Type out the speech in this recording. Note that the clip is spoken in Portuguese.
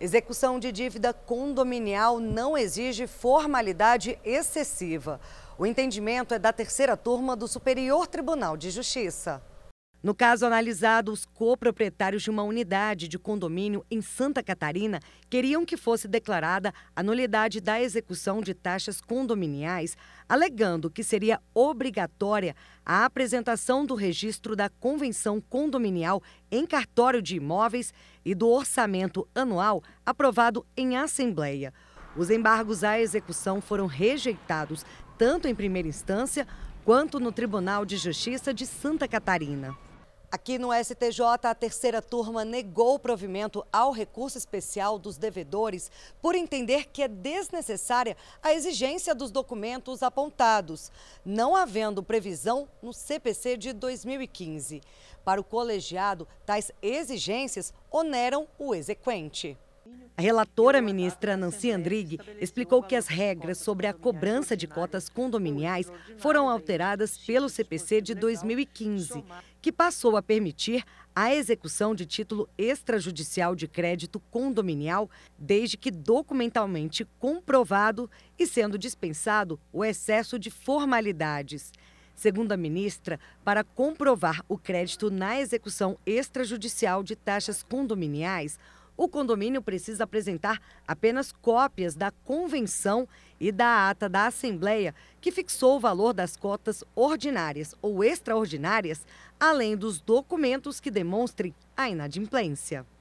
Execução de dívida condominial não exige formalidade excessiva. O entendimento é da terceira turma do Superior Tribunal de Justiça. No caso analisado, os coproprietários de uma unidade de condomínio em Santa Catarina queriam que fosse declarada a nulidade da execução de taxas condominiais, alegando que seria obrigatória a apresentação do registro da convenção condominial em cartório de imóveis e do orçamento anual aprovado em assembleia. Os embargos à execução foram rejeitados tanto em primeira instância quanto no Tribunal de Justiça de Santa Catarina. Aqui no STJ, a terceira turma negou provimento ao recurso especial dos devedores por entender que é desnecessária a exigência dos documentos apontados, não havendo previsão no CPC de 2015. Para o colegiado, tais exigências oneram o exequente. A relatora ministra Nancy Andrighi explicou que as regras sobre a cobrança de cotas condominiais foram alteradas pelo CPC de 2015, que passou a permitir a execução de título extrajudicial de crédito condominial desde que documentalmente comprovado e sendo dispensado o excesso de formalidades. Segundo a ministra, para comprovar o crédito na execução extrajudicial de taxas condominiais, o condomínio precisa apresentar apenas cópias da convenção e da ata da Assembleia, que fixou o valor das cotas ordinárias ou extraordinárias, além dos documentos que demonstrem a inadimplência.